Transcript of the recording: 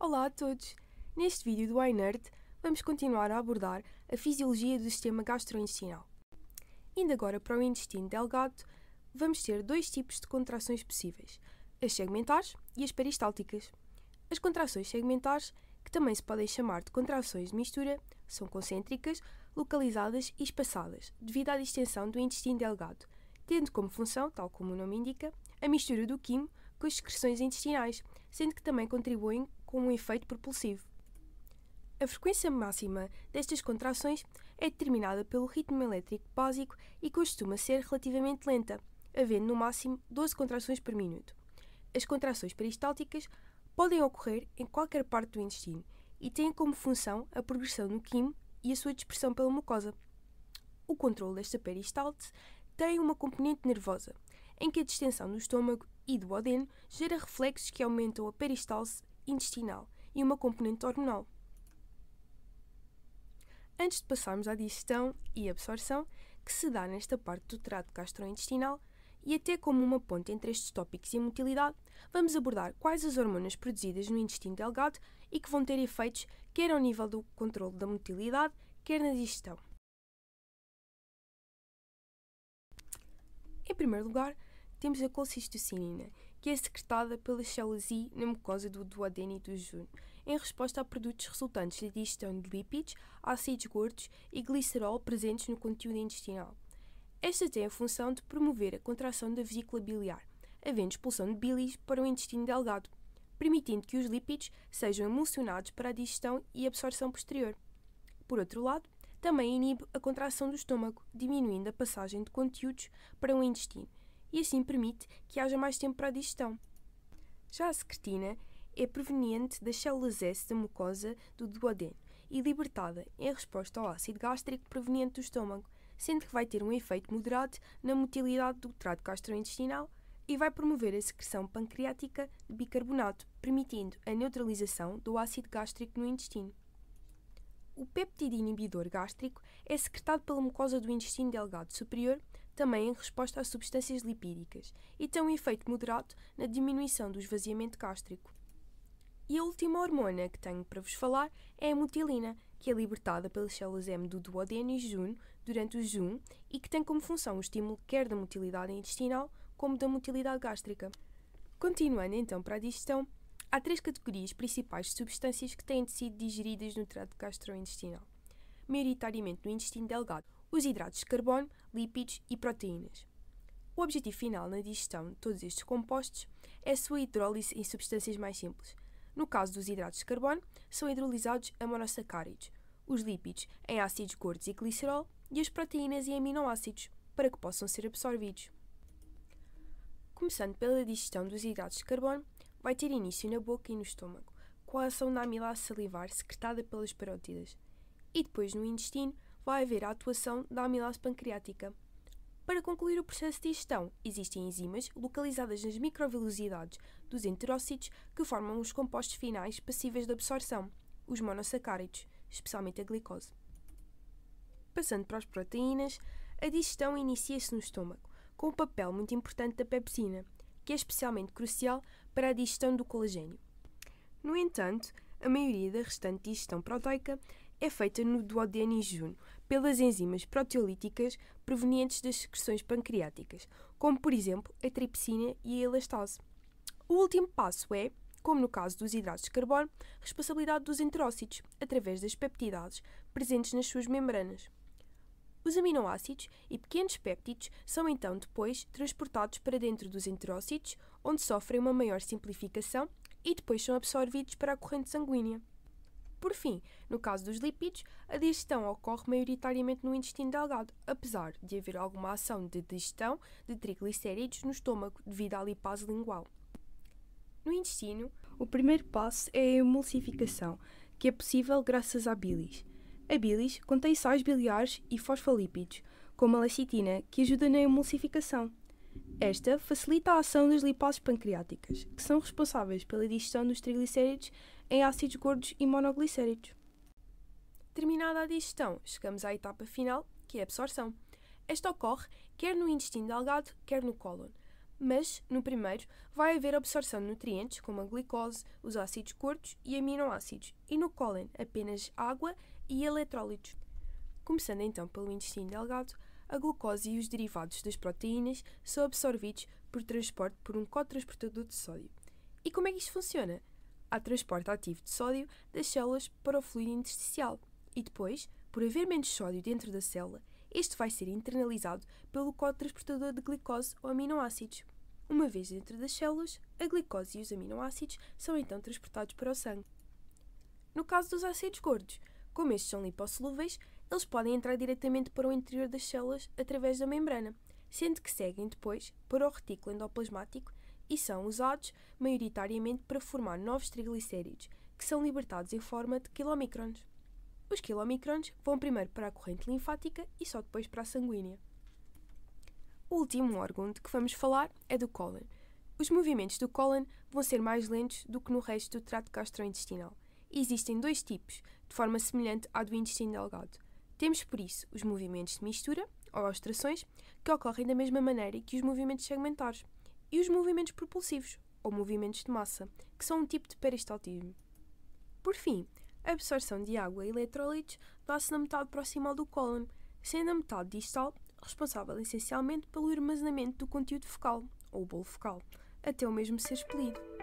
Olá a todos! Neste vídeo do iNerd vamos continuar a abordar a fisiologia do sistema gastrointestinal. Indo agora para o intestino delgado, vamos ter dois tipos de contrações possíveis, as segmentares e as peristálticas. As contrações segmentares, que também se podem chamar de contrações de mistura, são concêntricas, localizadas e espaçadas, devido à distensão do intestino delgado, tendo como função, tal como o nome indica, a mistura do quimo com as secreções intestinais, sendo que também contribuem com um efeito propulsivo. A frequência máxima destas contrações é determinada pelo ritmo elétrico básico e costuma ser relativamente lenta, havendo no máximo 12 contrações por minuto. As contrações peristálticas podem ocorrer em qualquer parte do intestino e têm como função a progressão no quimo e a sua dispersão pela mucosa. O controle desta peristalse tem uma componente nervosa, em que a distensão do estômago e do odeno gera reflexos que aumentam a peristalse intestinal e uma componente hormonal. Antes de passarmos à digestão e absorção, que se dá nesta parte do trato gastrointestinal, e até como uma ponte entre estes tópicos e a motilidade, vamos abordar quais as hormonas produzidas no intestino delgado e que vão ter efeitos quer ao nível do controle da motilidade, quer na digestão. Em primeiro lugar, temos a colcistocinina, que é secretada pela Xelasi na mucosa do duodeno e do juno, em resposta a produtos resultantes da digestão de lípidos, ácidos gordos e glicerol presentes no conteúdo intestinal. Esta tem a função de promover a contração da vesícula biliar, havendo expulsão de bilis para o intestino delgado, permitindo que os lípidos sejam emulsionados para a digestão e absorção posterior. Por outro lado, também inibe a contração do estômago, diminuindo a passagem de conteúdos para o intestino, e assim permite que haja mais tempo para a digestão. Já a secretina é proveniente das células S da mucosa do duodeno e libertada em resposta ao ácido gástrico proveniente do estômago, sendo que vai ter um efeito moderado na motilidade do trato gastrointestinal e vai promover a secreção pancreática de bicarbonato, permitindo a neutralização do ácido gástrico no intestino. O peptido inibidor gástrico é secretado pela mucosa do intestino delgado superior, também em resposta às substâncias lipídicas e tem um efeito moderado na diminuição do esvaziamento gástrico. E a última hormona que tenho para vos falar é a mutilina, que é libertada pelas células M do duodeno e juno durante o jejum e que tem como função o estímulo quer da motilidade intestinal como da motilidade gástrica. Continuando então para a digestão, há três categorias principais de substâncias que têm de ser digeridas no trato gastrointestinal, maioritariamente no intestino delgado: os hidratos de carbono, lípidos e proteínas. O objetivo final na digestão de todos estes compostos é a sua hidrólise em substâncias mais simples. No caso dos hidratos de carbono, são hidrolisados a monossacáridos, os lípidos em ácidos gordos e glicerol e as proteínas em aminoácidos, para que possam ser absorvidos. Começando pela digestão dos hidratos de carbono, vai ter início na boca e no estômago, com a ação da amilase salivar secretada pelas parótidas, e depois no intestino, vai haver a atuação da amilase pancreática. Para concluir o processo de digestão, existem enzimas localizadas nas microvelosidades dos enterócitos que formam os compostos finais passíveis de absorção, os monossacáridos, especialmente a glicose. Passando para as proteínas, a digestão inicia-se no estômago, com o um papel muito importante da pepsina, que é especialmente crucial para a digestão do colagênio. No entanto, a maioria da restante digestão proteica é feita no injuno pelas enzimas proteolíticas provenientes das secreções pancreáticas, como por exemplo a tripsina e a elastase. O último passo é, como no caso dos hidratos de carbono, responsabilidade dos enterócitos, através das peptidases presentes nas suas membranas. Os aminoácidos e pequenos péptidos são então depois transportados para dentro dos enterócitos, onde sofrem uma maior simplificação e depois são absorvidos para a corrente sanguínea. Por fim, no caso dos lipídios, a digestão ocorre maioritariamente no intestino delgado, apesar de haver alguma ação de digestão de triglicéridos no estômago devido à lipase lingual. No intestino, o primeiro passo é a emulsificação, que é possível graças à bilis. A bilis contém sais biliares e fosfolípidos, como a lecitina, que ajuda na emulsificação. Esta facilita a ação das lipases pancreáticas, que são responsáveis pela digestão dos triglicéridos em ácidos gordos e monoglicéridos. Terminada a digestão, chegamos à etapa final, que é a absorção. Esta ocorre quer no intestino delgado, quer no cólon. Mas, no primeiro, vai haver absorção de nutrientes como a glicose, os ácidos gordos e aminoácidos, e no cólon apenas água e eletrólitos. Começando então pelo intestino delgado, a glucose e os derivados das proteínas são absorvidos por transporte por um cotransportador de sódio. E como é que isto funciona? Há transporte ativo de sódio das células para o fluido intersticial e depois, por haver menos sódio dentro da célula, este vai ser internalizado pelo cotransportador de glicose ou aminoácidos. Uma vez dentro das células, a glicose e os aminoácidos são então transportados para o sangue. No caso dos ácidos gordos, como estes são lipossolúveis, eles podem entrar diretamente para o interior das células através da membrana, sendo que seguem depois para o retículo endoplasmático e são usados maioritariamente para formar novos triglicéridos, que são libertados em forma de quilomicrons. Os quilomicrons vão primeiro para a corrente linfática e só depois para a sanguínea. O último órgão de que vamos falar é do cólon. Os movimentos do cólon vão ser mais lentos do que no resto do trato gastrointestinal. Existem dois tipos, de forma semelhante à do intestino delgado. Temos, por isso, os movimentos de mistura, ou austrações, que ocorrem da mesma maneira que os movimentos segmentares, e os movimentos propulsivos, ou movimentos de massa, que são um tipo de peristaltismo. Por fim, a absorção de água e eletrólitos dá-se na metade proximal do cólon, sendo a metade distal responsável essencialmente pelo armazenamento do conteúdo focal, ou bolo focal, até o mesmo ser expelido.